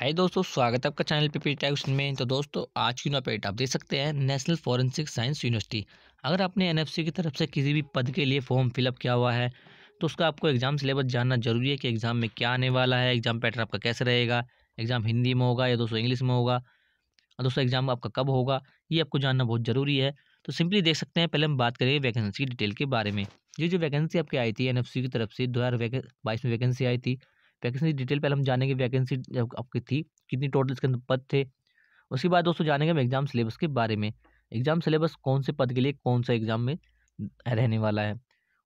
हाय दोस्तों स्वागत है आपका चैनल पे पेट क्वेश्चन में तो दोस्तों आज की नोपेट आप देख सकते हैं नेशनल फॉरेंसिक साइंस यूनिवर्सिटी अगर आपने एनएफसी की तरफ से किसी भी पद के लिए फॉर्म फिलअप किया हुआ है तो उसका आपको एग्ज़ाम सिलेबस जानना जरूरी है कि एग्ज़ाम में क्या आने वाला है एग्ज़ाम पैटर्न आपका कैसे रहेगा एग्ज़ाम हिंदी में होगा या दोस्तों इंग्लिश में होगा और दोस्तों एग्ज़ाम आपका कब होगा ये आपको जानना बहुत ज़रूरी है तो सिंपली देख सकते हैं पहले हम बात करेंगे वैकेंसी डिटेल के बारे में ये जो वैकेंसी आपकी आई थी एन की तरफ से दो में वैकेंसी आई थी वैकेंसी डिटेल पहले हम जानेंगे वैकेंसी आपकी थी कितनी टोटल इसके अंदर पद थे उसके बाद दोस्तों जानेंगे हम एग्जाम सिलेबस के बारे में एग्जाम सिलेबस कौन से पद के लिए कौन सा एग्जाम में रहने वाला है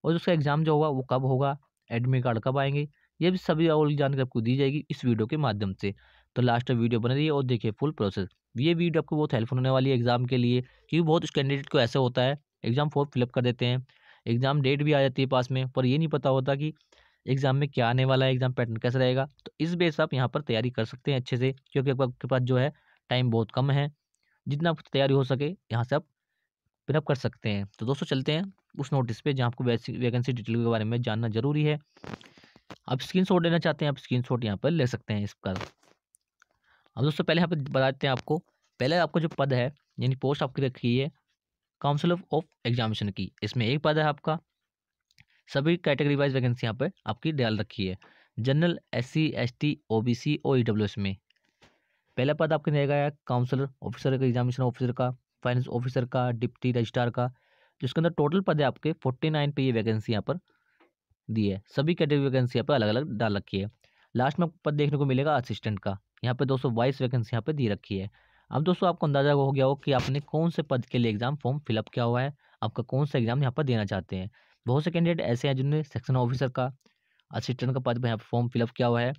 और उसका एग्जाम जो होगा वो कब होगा एडमिट कार्ड कब आएंगे ये भी सभी और जानकारी आपको दी जाएगी इस वीडियो के माध्यम से तो लास्ट में वीडियो बने रही है और देखिए फुल प्रोसेस ये वीडियो आपको बहुत हेल्पफुल होने वाली है एग्जाम के लिए क्योंकि बहुत उस कैंडिडेट को ऐसा होता है एग्जाम फॉर्म फिलअप कर देते हैं एग्जाम डेट भी आ जाती है पास में पर ये नहीं पता होता कि एग्ज़ाम में क्या आने वाला है एग्ज़ाम पैटर्न कैसा रहेगा तो इस बेस आप यहाँ पर तैयारी कर सकते हैं अच्छे से क्योंकि आपके पास जो है टाइम बहुत कम है जितना तैयारी हो सके यहाँ से आप पिनअप कर सकते हैं तो दोस्तों चलते हैं उस नोटिस पे जहाँ आपको वैकेंसी डिटेल के बारे में जानना जरूरी है आप स्क्रीन शॉट लेना चाहते हैं आप स्क्रीन शॉट यहाँ पर ले सकते हैं इसका अब दोस्तों पहले यहाँ पर बताते हैं आपको पहले आपको जो पद है यानी पोस्ट आपकी रखी है काउंसिल ऑफ एग्जामिनेशन की इसमें एक पद है आपका सभी कैटेगरी वाइज वैकेंसी यहाँ पर आपकी डाल रखी है general S C S T O B C O E W S में पहला पद आपके रहेगा काउंसलर ऑफिसर का एग्जामिनेशन ऑफिसर का फाइनेंस ऑफिसर का डिप्टी रजिस्ट्रार का जिसके अंदर टोटल पद है आपके फोर्टी नाइन पे ये वैकेंसी यहाँ पर दी है सभी कैटेगरी वैकेंसी यहाँ पर अलग अलग डाल रखी है लास्ट में पद देखने को मिलेगा असिस्टेंट का यहाँ पे दोस्तों बाईस वैकेंसी यहाँ पर दी रखी है अब दोस्तों आपको अंदाजा हो गया हो कि आपने कौन से पद के लिए एग्ज़ाम फॉर्म फिलअप किया हुआ है आपका कौन सा एग्ज़ाम यहाँ पर देना चाहते हैं बहुत से कैंडिडेट ऐसे हैं जिन्होंने सेक्शन ऑफिसर का असिस्टेंट का पद पर यहाँ पर फॉर्म फिलअप किया हुआ है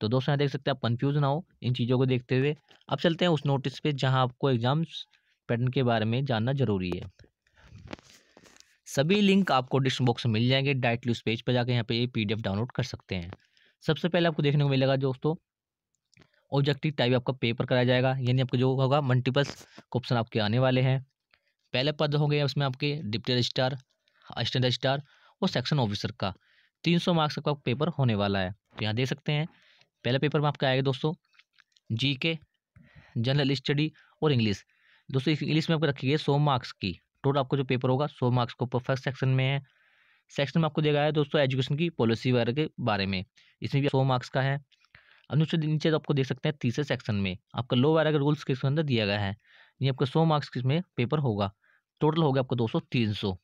तो दोस्तों यहाँ देख सकते हैं आप कन्फ्यूज ना हो इन चीज़ों को देखते हुए अब चलते हैं उस नोटिस पे जहाँ आपको एग्जाम्स पैटर्न के बारे में जानना जरूरी है सभी लिंक आपको डिस्क्रिप्शन बॉक्स में मिल जाएंगे डायरेक्टली उस पेज पर जाकर यहाँ पर ये पीडीएफ डाउनलोड कर सकते हैं सबसे पहले आपको देखने को मिलेगा दोस्तों ऑब्जेक्टिव टाइप आपका पेपर कराया जाएगा यानी आपको जो होगा मल्टीपल्स क्वेश्चन आपके आने वाले हैं पहले पद होंगे उसमें आपके डिप्टी रजिस्ट्रार असिस्टेंट रजिस्ट्रार और सेक्शन ऑफिसर का तीन सौ मार्क्स का पेपर होने वाला है तो यहाँ देख सकते हैं पहला पेपर में आपका आएगा दोस्तों जी के जनरल स्टडी और इंग्लिश दोस्तों इंग्लिश में आपको रखी गई सौ मार्क्स की टोटल आपको जो पेपर होगा सौ मार्क्स को फर्स्ट सेक्शन में है सेक्शन में आपको देगा गया है दोस्तों एजुकेशन की पॉलिसी वगैरह के बारे में इसमें भी सौ मार्क्स का है अब नीचे नीचे तो आपको देख सकते हैं तीसरे सेक्शन में आपका लो वगैरह के रूल्स के अंदर दिया गया है ये आपका सौ मार्क्स में पेपर होगा टोटल हो गया आपको दो सौ तीन सौ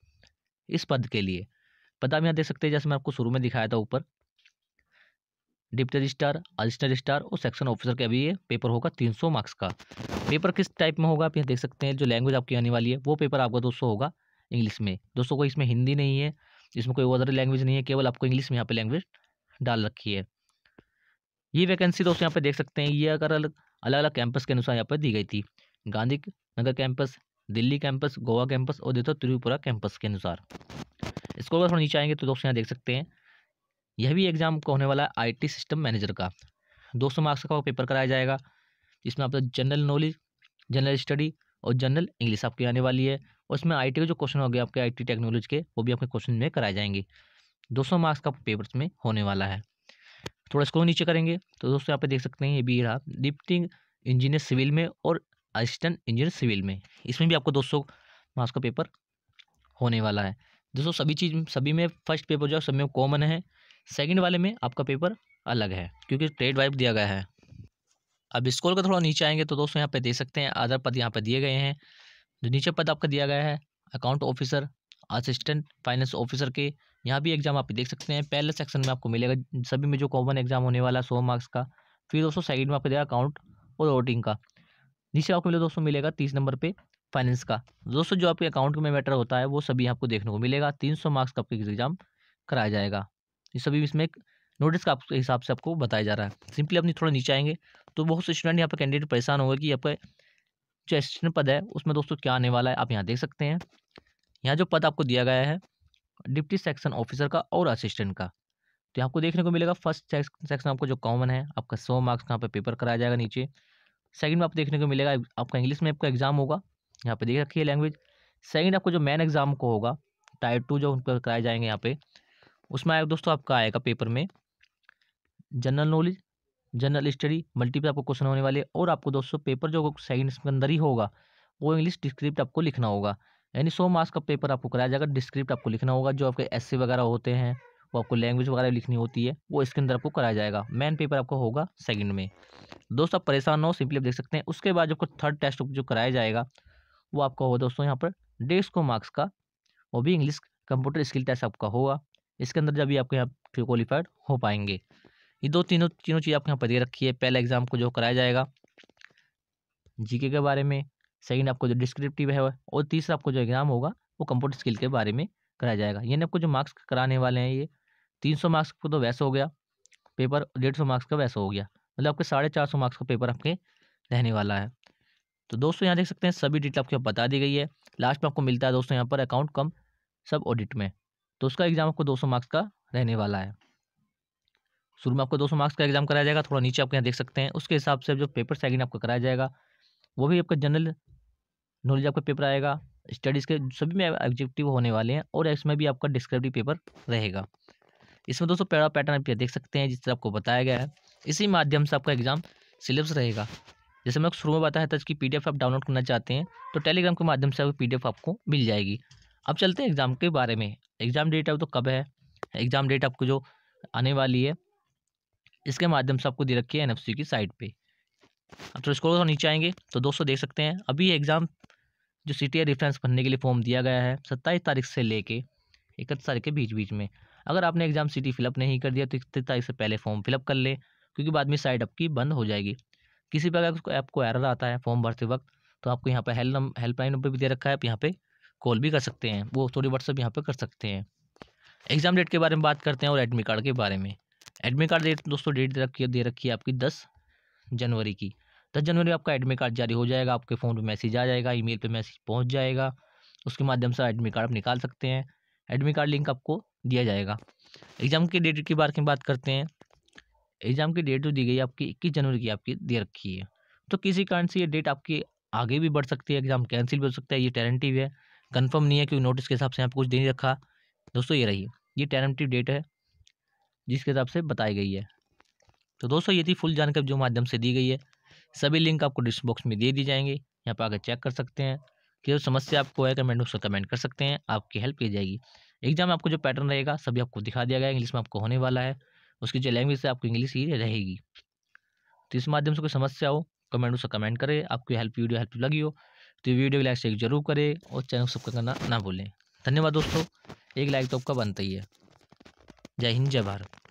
इस पद के लिए पद आप यहाँ देख सकते हैं जैसे मैं आपको शुरू में दिखाया था ऊपर डिप्टी रजिस्ट्रार अजिस्टर रजिस्टर और सेक्शन ऑफिसर का अभी ये पेपर होगा तीन सौ मार्क्स का पेपर किस टाइप में होगा आप यहाँ देख सकते हैं जो लैंग्वेज आपकी आने वाली है वो पेपर आपका दोस्तों होगा इंग्लिश में दोस्तों कोई इसमें हिंदी नहीं है इसमें कोई अदर लैंग्वेज नहीं है केवल आपको इंग्लिश में यहाँ पर लैंग्वेज डाल रखी है ये वैकेंसी दोस्तों यहाँ पे देख सकते हैं ये अगर अलग अलग कैंपस के अनुसार यहाँ पर दी गई थी Gandhinagar campus Delhi campus Goa campus और देखो त्रिपुरा कैंपस के अनुसार इसको अगर थोड़ा नीचे आएंगे तो दोस्तों यहाँ देख सकते हैं यह भी एग्जाम को होने वाला है आईटी सिस्टम मैनेजर का दो सौ मार्क्स का पेपर कराया जाएगा इसमें आपका जनरल नॉलेज जनरल स्टडी और जनरल इंग्लिश आपकी आने वाली है और इसमें आईटी के जो क्वेश्चन हो गया आपके आई टेक्नोलॉजी के वो भी आपके क्वेश्चन में कराए जाएंगे दो मार्क्स का पेपर में होने वाला है थोड़ा इसको नीचे करेंगे तो दोस्तों यहाँ पे देख सकते हैं ये भी रहा डिप्टी इंजीनियर सिविल में और असिस्टेंट इंजीनियर सिविल में इसमें भी आपको दो सौ मार्क्स का पेपर होने वाला है दोस्तों सभी चीज़ सभी में फर्स्ट पेपर जो है सब में कॉमन है सेकंड वाले में आपका पेपर अलग है क्योंकि ट्रेड वाइप दिया गया है अब स्कोर का थोड़ा नीचे आएंगे तो दोस्तों यहाँ पे दे सकते हैं आधार पद यहाँ पर दिए गए हैं जो नीचे पद आपका दिया गया है account officer assistant finance officer के यहाँ भी एग्जाम आप देख सकते हैं पहले सेक्शन में आपको मिलेगा सभी में जो कॉमन एग्जाम होने वाला है सौ मार्क्स का फिर दोस्तों सेकेंड में आपको दिया अकाउंट और रोटिंग का नीचे आपको मिले दोस्तों मिलेगा तीस नंबर पे फाइनेंस का दोस्तों जो आपके अकाउंट में मैटर होता है वो सभी आपको देखने को मिलेगा तीन सौ मार्क्स का आपका एग्जाम कराया जाएगा ये सभी इसमें नोटिस का आपके हिसाब से आपको बताया जा रहा है सिंपली अपनी थोड़ा नीचे आएंगे तो बहुत से स्टूडेंट यहाँ पर कैंडिडेट परेशान होगा कि आपका जो असिस्टेंट पद है उसमें दोस्तों क्या आने वाला है आप यहाँ देख सकते हैं यहाँ जो पद आपको दिया गया है डिप्टी सेक्शन ऑफिसर का और असिस्टेंट का तो आपको देखने को मिलेगा फर्स्ट सेक्शन आपको जो कॉमन है आपका सौ मार्क्स कहाँ यहाँ पेपर कराया जाएगा नीचे सेकंड में आपको देखने को मिलेगा आपका इंग्लिश में आपका एग्ज़ाम होगा यहाँ पे देख रखिए लैंग्वेज सेकंड आपको जो मेन एग्ज़ाम को होगा टाइप टू जो उन पर कराए जाएंगे यहाँ पे उसमें आएगा दोस्तों आपका आएगा पेपर में general knowledge general study multiple आपको क्वेश्चन होने वाले और आपको दोस्तों पेपर जो सेकंड के अंदर ही होगा वो इंग्लिश डिस्क्रिप्ट आपको लिखना होगा यानी सौ मार्क्स का पेपर आपको कराया जाएगा डिस्क्रिप्ट आपको लिखना होगा जो आपके एस वगैरह होते हैं वो आपको लैंग्वेज वगैरह लिखनी होती है वो इसके अंदर आपको कराया जाएगा मेन पेपर आपको होगा सेकंड में दोस्तों आप परेशान हो सिंपली आप देख सकते हैं उसके बाद आपको थर्ड टेस्ट जो कराया जाएगा वो आपका होगा दोस्तों यहाँ पर डेढ़ सौ मार्क्स का वो भी इंग्लिश कंप्यूटर स्किल टेस्ट आपका होगा इसके अंदर जब भी आपके यहाँ क्वालिफाइड हो पाएंगे ये दो तीनों तीनों चीज़ आपके यहाँ पर दे रखी है पहला एग्जाम को जो कराया जाएगा जी के बारे में सेकेंड आपको जो डिस्क्रिप्टिव है और तीसरा आपको जो एग्ज़ाम होगा वो कंप्यूटर स्किल के बारे में कराया जाएगा यानी आपको जो मार्क्स कराने वाले हैं ये तीन सौ मार्क्स का तो वैसा हो गया पेपर डेढ़ सौ मार्क्स का वैसा हो गया मतलब आपके साढ़े चार सौ मार्क्स का पेपर आपके रहने वाला है तो दोस्तों यहाँ देख सकते हैं सभी डिटेल आपके बता दी गई है लास्ट में आपको मिलता है दोस्तों यहाँ पर अकाउंट कम सब ऑडिट में तो उसका एग्ज़ाम आपको दो सौ मार्क्स का रहने वाला है शुरू में आपको दो सौ मार्क्स का एग्ज़ाम कराया जाएगा थोड़ा नीचे आपके यहाँ देख सकते हैं उसके हिसाब से जो पेपर सेकेंड आपका कराया जाएगा वो भी आपका जनरल नॉलेज आपका पेपर आएगा स्टडीज़ के सभी में ऑब्जेक्टिव होने वाले हैं और इसमें भी आपका डिस्क्रिप्टिव पेपर रहेगा इसमें दोस्तों पैरा पैटर्न आप देख सकते हैं जिससे आपको बताया गया है इसी माध्यम से आपका एग्जाम सिलेबस रहेगा जैसे मैं शुरू में बताया था कि पी आप डाउनलोड करना चाहते हैं तो टेलीग्राम के माध्यम से पी डी आपको मिल जाएगी अब चलते हैं एग्ज़ाम के बारे में एग्ज़ाम डेट अब तो कब है एग्ज़ाम डेट आपको जो आने वाली है इसके माध्यम से आपको दे रखी है एन की साइट पर अब तो स्कोर नीचे आएंगे तो दोस्तों देख सकते हैं अभी एग्ज़ाम जो सी टी रेफरेंस भरने के लिए फॉर्म दिया गया है सत्ताईस तारीख से लेके इकतीस तारीख के बीच बीच में अगर आपने एग्जाम सिटी फिलअप नहीं कर दिया तो इकतीस तारीख से पहले फॉर्म फिलअप कर लें क्योंकि बाद में साइड आपकी बंद हो जाएगी किसी पर अगर आपको एरर आता है फॉर्म भरते वक्त तो आपको यहाँ पर हेल्प हेल्पलाइन नंबर भी दे रखा है आप यहाँ पर कॉल भी कर सकते हैं वो थोड़ी व्हाट्सअप यहाँ पर कर सकते हैं एग्जाम डेट के बारे में बात करते हैं और एडमिट कार्ड के बारे में एडमिट कार्ड डेट दोस्तों डेट दे रखी है दे रखी है आपकी दस जनवरी की दस जनवरी में आपका एडमिट कार्ड जारी हो जाएगा आपके फ़ोन पर मैसेज आ जाएगा ईमेल पे मैसेज पहुंच जाएगा उसके माध्यम से एडमिट कार्ड आप निकाल सकते हैं एडमिट कार्ड लिंक आपको दिया जाएगा एग्ज़ाम के डेट की बार की बात करते हैं एग्ज़ाम की डेट जो तो दी गई आपकी इक्कीस जनवरी की आपकी दे रखी है तो किसी कारण से ये डेट आपकी आगे भी बढ़ सकती है एग्ज़ाम कैंसिल भी हो सकता है ये टैरेंटिव है कन्फर्म नहीं है क्योंकि नोटिस के हिसाब से आप कुछ दे नहीं रखा दोस्तों ये रही ये टैरेंटिव डेट है जिसके हिसाब से बताई गई है तो दोस्तों ये थी फुल जानकारी जो माध्यम से दी गई है सभी लिंक आपको डिस्क बॉक्स में दे दी जाएंगे यहाँ पर आकर चेक कर सकते हैं कि जो समस्या आपको है कमेंट उसको कमेंट कर सकते हैं आपकी हेल्प की जाएगी एग्जाम में आपको जो पैटर्न रहेगा सभी आपको दिखा दिया गया इंग्लिश में आपको होने वाला है उसकी जो लैंग्वेज है आपको इंग्लिश ही रहेगी तो इस माध्यम से कोई समस्या हो कमेंट उसका कमेंट करें आपकी हेल्प वीडियो हेल्प लगी हो तो वीडियो को लाइक शेयर जरूर करें और चैनल को सब्सक्राइब करना ना भूलें धन्यवाद दोस्तों एक लाइक तो आपका बनता ही है जय हिंद जय भारत